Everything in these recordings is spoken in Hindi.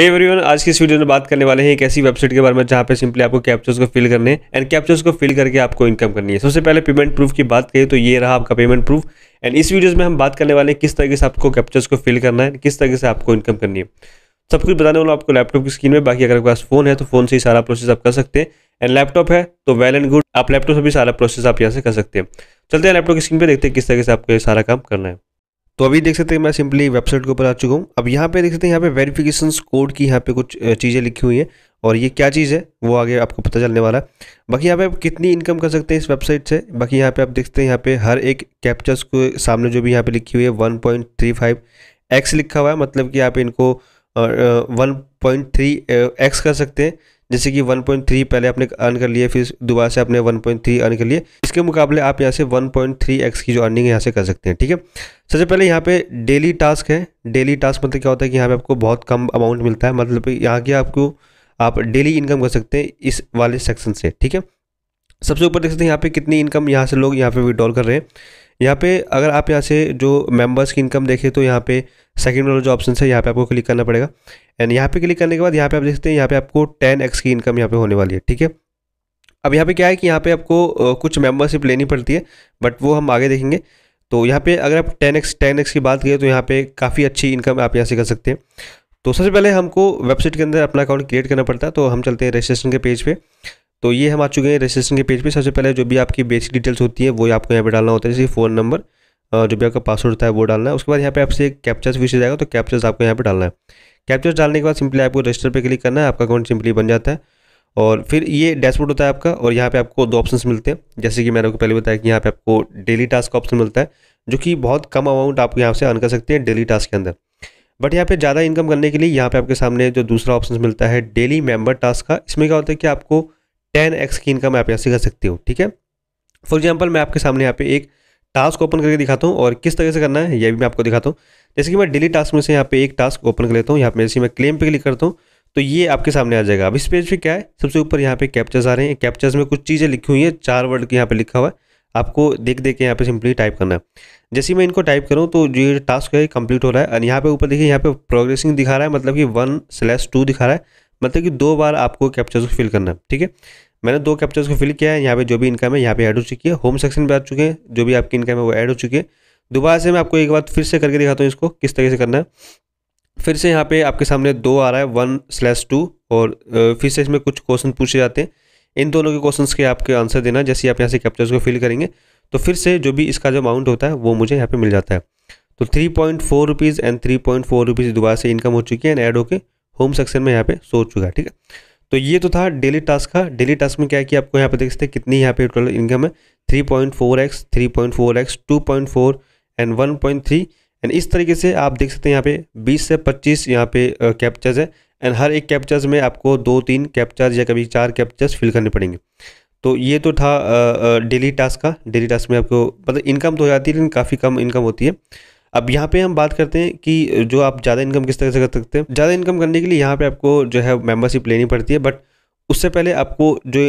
एवरीवन आज की इस वीडियो में बात करने वाले हैं एक ऐसी वेबसाइट के बारे में जहाँ पे सिंपली आपको कैप्चर्स को फिल करने हैं एंड कैप्चर्स को फिल करके आपको इनकम करनी है सबसे पहले पेमेंट प्रूफ की बात करें तो ये रहा आपका पेमेंट प्रूफ एंड इस वीडियोस में हम बात करने वाले हैं किस तरीके से आपको कैप्चर्स को फिल करना है किस तरीके से आपको इनकम करनी है सब कुछ बताने वाला आपको लैपटॉप की स्क्रीन में बाकी अगर आपके पास फोन है तो फोन से ही सारा प्रोसेस आप कर सकते हैं एंड लैपटॉप है तो वेल एंड गुड आप लैपटॉप से भी सारा प्रोसेस आप यहाँ से कर सकते हैं चलते हैं लैपटॉप की स्क्रीन पर देखते हैं किस तरीके से आपको ये सारा काम करना है तो अभी देख सकते हैं मैं सिंपली वेबसाइट के ऊपर आ चुका हूँ अब यहाँ पे देख सकते हैं यहाँ पे वेरिफिकेशन कोड की यहाँ पे कुछ चीज़ें लिखी हुई हैं और ये क्या चीज़ है वो आगे आपको पता चलने वाला है बाकी यहाँ पे आप कितनी इनकम कर सकते हैं इस वेबसाइट से बाकी यहाँ पे आप देखते हैं यहाँ पे हर एक कैप्चर्स को सामने जो भी यहाँ पे लिखी हुई है one point three five x लिखा हुआ है मतलब कि आप इनको वन पॉइंट थ्री एक्स कर सकते हैं जैसे कि 1.3 पहले आपने अर्न कर लिए फिर दोबारा से आपने 1.3 अर्न कर लिए इसके मुकाबले आप यहाँ से 1.3x की जो अर्निंग है यहाँ से कर सकते हैं ठीक है सबसे पहले यहाँ पे डेली टास्क है डेली टास्क मतलब क्या होता है कि यहाँ पे आपको बहुत कम अमाउंट मिलता है मतलब यहाँ की आपको आप डेली इनकम कर सकते हैं इस वाले सेक्शन से ठीक है सबसे ऊपर देख सकते हैं यहाँ पे कितनी इनकम यहाँ से लोग यहाँ पे विड्रॉल कर रहे हैं यहाँ पे अगर आप यहाँ से जो मेंबर्स की इनकम देखें तो यहाँ पे सेकंड वाला जो ऑप्शन है यहाँ पे आपको क्लिक करना पड़ेगा एंड यहाँ पे क्लिक करने के बाद यहाँ पे आप देखते हैं यहाँ पे आपको टेन एक्स की इनकम यहाँ पे होने वाली है ठीक है अब यहाँ पे क्या है कि यहाँ पे आपको कुछ मेंबरशिप लेनी पड़ती है बट वो हम आगे देखेंगे तो यहाँ पे अगर आप टेन एक्स टेन एक्स की बात करें तो यहाँ पे काफ़ी अच्छी इनकम आप यहाँ से कर सकते हैं तो सबसे पहले हमको वेबसाइट के अंदर अपना अकाउंट क्रिएट करना पड़ता है तो हम चलते हैं रजिस्ट्रेशन के पेज पर तो ये हम आ चुके हैं रजिस्ट्रेशन के पेज पे सबसे पहले जो भी आपकी बेसिक डिटेल्स होती है वो आपको यहाँ पे डालना होता है जैसे फ़ोन नंबर जो भी आपका पासवर्ड होता है वो डालना है उसके बाद यहाँ पे आपसे कैप्चर्स विषय जाएगा तो कैप्चर्स आपको यहाँ पे डालना है कैप्चर्स डालने के बाद सिंपली आपको रजिस्टर पर क्लिक करना है आपका अकाउंट सिंपली बन जाता है और फिर ये डैशबोर्ड होता है आपका और यहाँ पर आपको दो ऑप्शन मिलते हैं जैसे कि मैंने आपको पहले बताया कि यहाँ पर आपको डेली टास्क का ऑप्शन मिलता है जो कि बहुत कम अमाउंट आप यहाँ से अर्न कर सकते हैं डेली टास्क के अंदर बट यहाँ पे ज़्यादा इनकम करने के लिए यहाँ पे आपके सामने जो दूसरा ऑप्शन मिलता है डेली मेंबर टास्क का इसमें क्या होता है कि आपको टेन एक्स की इनकम आप यहाँ से कर सकते हो ठीक है फॉर एग्जाम्पल मैं आपके सामने यहाँ पे एक टास्क ओपन करके दिखाता हूँ और किस तरह से करना है यह भी मैं आपको दिखाता हूँ जैसे कि मैं डेली टास्क में से यहाँ पे एक टास्क ओपन कर लेता हूँ यहाँ पे जैसे मैं क्लेम पे क्लिक करता हूँ तो ये आपके सामने आ जाएगा अब इस पेज पे क्या है सबसे ऊपर यहाँ पे कैप्चर्स आ रहे हैं कैप्चर्स में कुछ चीज़ें लिखी हुई हैं चार वर्ड के यहाँ पे लिखा हुआ है आपको देख देख के यहाँ पे सिंपली टाइप करना है जैसे मैं इनको टाइप करूँ तो जो टास्क है कंप्लीट हो रहा है और यहाँ पे ऊपर देखिए यहाँ पे प्रोग्रेसिंग दिखा रहा है मतलब कि वन स्लैश टू दिखा रहा है मतलब कि दो बार आपको कैप्चर्स को फिल करना है ठीक है मैंने दो कैप्चर्स को फिल किया है यहाँ पे जो भी इनकम है यहाँ पे ऐड हो चुकी है होम सेक्शन पे आ चुके हैं जो भी आपकी इनकम है वो ऐड हो चुकी है दोबारा से मैं आपको एक बार फिर से करके दिखाता हूँ इसको किस तरीके से करना है फिर से यहाँ पे आपके सामने दो आ रहा है वन स्लैश टू और फिर से इसमें कुछ क्वेश्चन पूछे जाते हैं इन दोनों के क्वेश्चन के आपके आंसर देना जैसे आप यहाँ से कैप्चर्स को फिल करेंगे तो फिर से जो भी इसका जो अमाउंट होता है वो मुझे यहाँ पर मिल जाता है तो three point four rupees and three point four rupees दोबारा से इनकम हो चुकी है एंड ऐड होकर होम सेक्शन में यहाँ पे सो चुका है ठीक है तो ये तो था डेली टास्क का डेली टास्क में क्या है कि आपको यहाँ पे देख सकते हैं कितनी यहाँ पे टोटल इनकम है three point four x three point four x two point four and one point three and इस तरीके से आप देख सकते हैं यहाँ पे बीस से पच्चीस यहाँ पे कैप्चर्स है एंड हर एक कैप्चर्स में आपको दो तीन कैप्चर्स या कभी चार कैप्चर्स फिल करने पड़ेंगे तो ये तो था डेली टास्क का डेली टास्क में आपको मतलब इनकम तो हो जाती है लेकिन काफ़ी कम इनकम होती है अब यहाँ पे हम बात करते हैं कि जो आप ज़्यादा इनकम किस तरह से कर सकते हैं ज़्यादा इनकम करने के लिए यहाँ पे आपको जो है मेंबरशिप लेनी पड़ती है बट उससे पहले आपको जो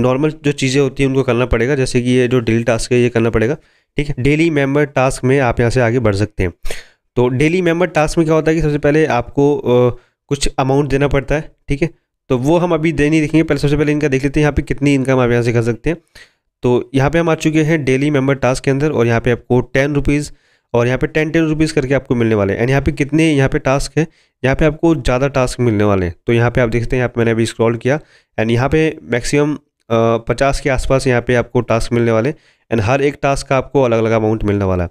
नॉर्मल जो चीज़ें होती हैं उनको करना पड़ेगा जैसे कि ये जो डेली टास्क है ये करना पड़ेगा ठीक है डेली मेंबर टास्क में आप यहाँ से आगे बढ़ सकते हैं तो डेली मेम्बर टास्क में क्या होता है कि सबसे पहले आपको कुछ अमाउंट देना पड़ता है ठीक है तो वो हम अभी दे नहीं देखेंगे पहले सबसे पहले इनका देख लेते हैं यहाँ पे कितनी इनकम आप यहाँ से कर सकते हैं तो यहाँ पे हम आ चुके हैं डेली मेंबर टास्क के अंदर और यहाँ पे आपको टेन रुपीज़ और यहाँ पे टेन टेन रुपीज़ करके आपको मिलने वाले हैं एंड यहाँ पे कितने यहाँ पे टास्क है यहाँ पे आपको ज़्यादा टास्क मिलने वाले हैं तो यहाँ पे आप देखते हैं यहाँ पे मैंने अभी स्क्रॉल किया एंड यहाँ पे मैक्सिमम पचास के आसपास यहाँ पे आपको टास्क मिलने वाले एंड हर एक टास्क का आपको अलग अलग अमाउंट मिलने वाला है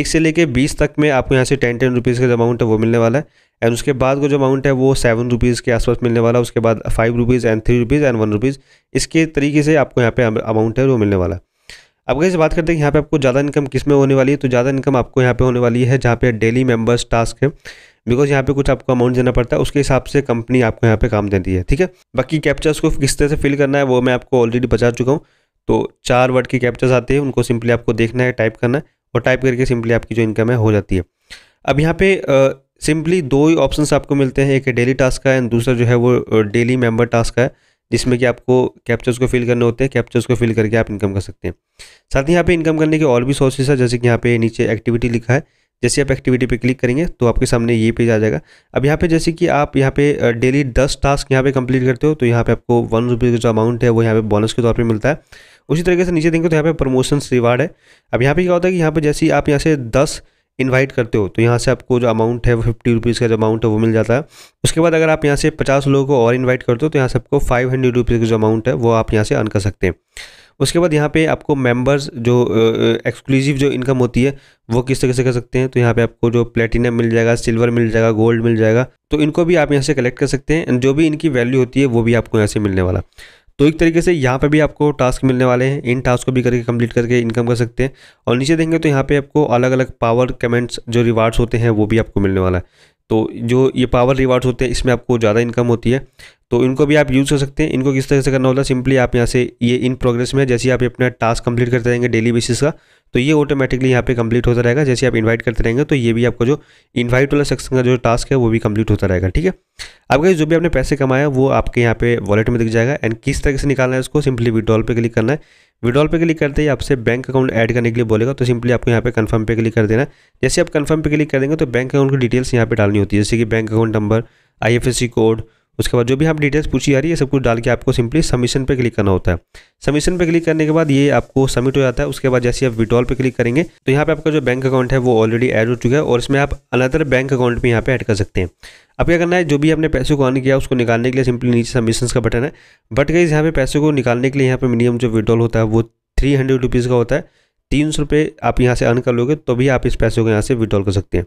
एक से लेकर बीस तक में आपको यहाँ से टेन टेन रुपीज़ का जो अमाउंट है वो मिलने वाला है एंड उसके बाद का जो अमाउंट है वो सेवन रुपीज़ के आसपास मिलने वाला है उसके बाद five rupees and three rupees and one rupees इसके तरीके से आपको यहाँ पे अमाउंट है वो मिलने वाला है अब कैसे बात करते हैं यहाँ पे आपको ज़्यादा इनकम किस में होने वाली है तो ज़्यादा इनकम आपको यहाँ पे होने वाली है जहाँ पे डेली मेंबर्स टास्क है बिकॉज यहाँ पे कुछ आपको अमाउंट देना पड़ता है उसके हिसाब से कंपनी आपको यहाँ पे काम देती है ठीक है बाकी कैप्चर्स को किस तरह से फिल करना है वो मैं आपको ऑलरेडी बता चुका हूँ तो चार वर्ड के कैप्चर्स आते हैं उनको सिंपली आपको देखना है टाइप करना है और टाइप करके सिंपली आपकी जो इनकम है हो जाती है अब यहाँ पे सिंपली दो ही ऑप्शन आपको मिलते हैं एक डेली टास्क का एंड दूसरा जो है वो डेली मेम्बर टास्क का है जिसमें कि आपको कैप्चर्स को फिल करने होते हैं कैप्चर्स को फिल करके आप इनकम कर सकते हैं साथ ही यहाँ पे इनकम करने के और भी सोर्सेस है जैसे कि यहाँ पे नीचे एक्टिविटी लिखा है जैसे आप एक्टिविटी पे क्लिक करेंगे तो आपके सामने ये पेज आ जाएगा अब यहाँ पे जैसे कि आप यहाँ पे डेली दस टास्क यहाँ पे कंप्लीट करते हो तो यहाँ पे आपको वन रुपये का जो अमाउंट है वो यहाँ पे बोनस के तौर पे मिलता है उसी तरीके से नीचे देंगे तो यहाँ पे प्रमोशंस रिवार्ड है अब यहाँ पे क्या होता है कि यहाँ पे जैसे आप यहाँ से दस इनवाइट करते हो तो यहाँ से आपको जो अमाउंट है वो फिफ्टी रुपीज़ का जो अमाउंट है वो मिल जाता है उसके बाद अगर आप यहाँ से पचास लोगों को और इन्वाइट करते हो तो यहाँ से आपको फाइव हंड्रेड रुपीज़ का जो अमाउंट है वो आप यहाँ से अर्न कर सकते हैं उसके बाद यहाँ पे आपको मेंबर्स जो एक्सक्लूसिव जो इनकम होती है वो किस तरीके से कर सकते हैं तो यहाँ पे आपको जो प्लेटिनम मिल जाएगा सिल्वर मिल जाएगा गोल्ड मिल जाएगा तो इनको भी आप यहाँ से कलेक्ट कर सकते हैं जो भी इनकी वैल्यू होती है वो भी आपको यहाँ से मिलने वाला तो एक तरीके से यहाँ पे भी आपको टास्क मिलने वाले हैं इन टास्क को भी करके कंप्लीट करके इनकम कर सकते हैं और नीचे देखेंगे तो यहाँ पे आपको अलग अलग पावर कमेंट्स जो रिवार्ड्स होते हैं वो भी आपको मिलने वाला है तो जो ये पावर रिवार्ड्स होते हैं इसमें आपको ज़्यादा इनकम होती है तो इनको भी आप यूज़ कर सकते हैं इनको किस तरह से करना होता है सिंपली आप यहाँ से ये इन प्रोग्रेस में जैसे आप अपना टास्क कंप्लीट करते रहेंगे डेली बेसिस का तो ये ऑटोमेटिकली यहाँ पे कंप्लीट होता रहेगा जैसे आप इनवाइट करते रहेंगे तो ये भी आपका जो इनवाइट वाला सेक्शन का जो टास्क है वो भी कंप्लीट होता रहेगा ठीक है आपका जो भी आपने पैसे कमाया वो आपके यहाँ पे वॉलेट में दिख जाएगा एंड किस तरह से निकालना है उसको सिंपली विड्रॉल पे क्लिक करना है विड्रॉल पे क्लिक करते ही आपसे बैंक अकाउंट ऐड करने के लिए बोलेगा तो सिंपली आपको यहाँ पे कन्फर्म पे क्लिक कर देना जैसे आप कन्फर्म पे क्लिक कर देंगे तो बैंक अकाउंट की डिटेल्स यहाँ पे डालनी होती है जैसे कि बैंक अकाउंट नंबर आई कोड उसके बाद जो भी आप डिटेल्स पूछी जा रही है सब कुछ डाल के आपको सिंपली सबमिशन पे क्लिक करना होता है सबमिशन पे क्लिक करने के बाद ये आपको सबमिट हो जाता है उसके बाद जैसे आप विड्रॉल पे क्लिक करेंगे तो यहाँ पे आपका जो बैंक अकाउंट है वो ऑलरेडी ऐड हो चुका है और इसमें आप अनदर बैंक अकाउंट भी यहाँ पे ऐड कर सकते हैं अब क्या करना है जो भी आपने पैसे को अन किया उसको निकालने के लिए सिंपली नीचे सबमिशन का बटन है बट गई यहाँ पे पैसे को निकालने के लिए यहाँ पे मिनिमम जो विड्रॉल होता है वो थ्री हंड्रेड रुपीज़ का होता है तीन सौ रुपये आप यहाँ से अर्न कर लोगे तो भी आप इस पैसे को यहाँ से विड्रॉल कर सकते हैं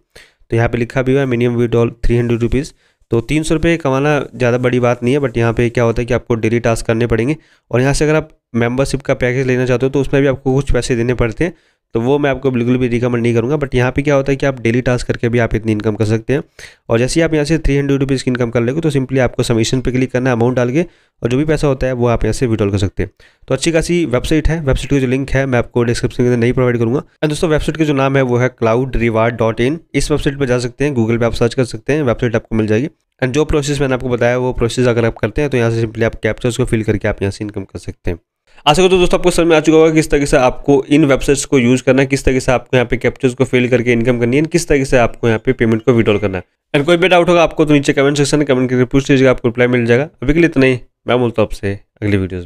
तो यहाँ पे लिखा भी हुआ है minimum withdrawal three hundred rupees तो तीन सौ रुपये कमाना ज़्यादा बड़ी बात नहीं है बट यहाँ पे क्या होता है कि आपको डेली टास्क करने पड़ेंगे और यहाँ से अगर आप मेंबरशिप का पैकेज लेना चाहते हो तो उसमें भी आपको कुछ पैसे देने पड़ते हैं तो वो मैं आपको बिल्कुल भी रिकमेंड नहीं करूँगा बट यहाँ पे क्या होता है कि आप डेली टास्क करके भी आप इतनी इनकम कर सकते हैं और जैसे ही आप यहाँ से थ्री हंड्रेड रुपीज़ की इनकम कर लेगे तो सिंपली आपको समीशन पे क्लिक करना है अमाउंट डाल के और जो भी पैसा होता है वो आप यहाँ से विड्रॉल कर सकते हैं तो अच्छी खासी वेबसाइट है वेबसाइट की जो लिंक है मैं आपको डिस्क्रिप्शन के अंदर नहीं प्रोवाइड करूँगा एंड दोस्तों वेबसाइट का जो नाम है वो है क्लाउड रिवार्ड डॉट इन इस वेबसाइट पर जा सकते हैं गूगल पर आप सर्च कर सकते हैं वेबसाइट आपको मिल जाएगी एंड जो प्रोसेस मैंने आपको बताया वो प्रोसेस अगर आप करते हैं तो यहाँ से सिंपली आप कैप्चर्स को फिल करके आप यहाँ से इनकम कर सकते हैं आशा करता तो दोस्तों आपको समझ में आ चुका होगा किस तरीके से आपको इन वेबसाइट्स को यूज़ करना है किस तरीके से आपको यहाँ पे कैप्चर्स को फिल करके इनकम करनी है किस तरीके से आपको यहाँ पे पेमेंट को विड्रॉल करना है एंड कोई भी डाउट होगा आपको तो नीचे कमेंट सेक्शन में कमेंट करके पूछ लीजिएगा आपको रिप्लाई मिल जाएगा अभी के लिए इतना ही मैं बोलता हूँ आपसे अगली वीडियोज़ में